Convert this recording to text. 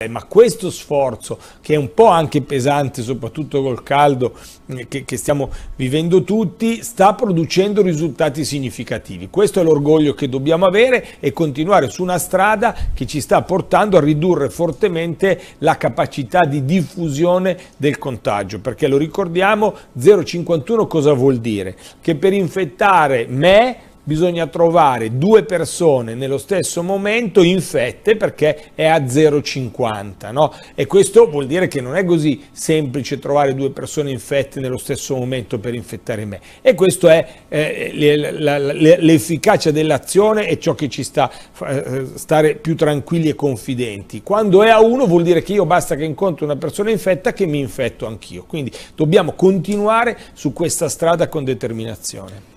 Eh, ma questo sforzo, che è un po' anche pesante, soprattutto col caldo eh, che, che stiamo vivendo tutti, sta producendo risultati significativi. Questo è l'orgoglio che dobbiamo avere e continuare su una strada che ci sta portando a ridurre fortemente la capacità di diffusione del contagio. Perché lo ricordiamo, 0,51 cosa vuol dire? Che per infettare me bisogna trovare due persone nello stesso momento infette perché è a 0,50 no? e questo vuol dire che non è così semplice trovare due persone infette nello stesso momento per infettare me e questo è eh, l'efficacia dell'azione e ciò che ci sta a eh, stare più tranquilli e confidenti quando è a uno vuol dire che io basta che incontro una persona infetta che mi infetto anch'io quindi dobbiamo continuare su questa strada con determinazione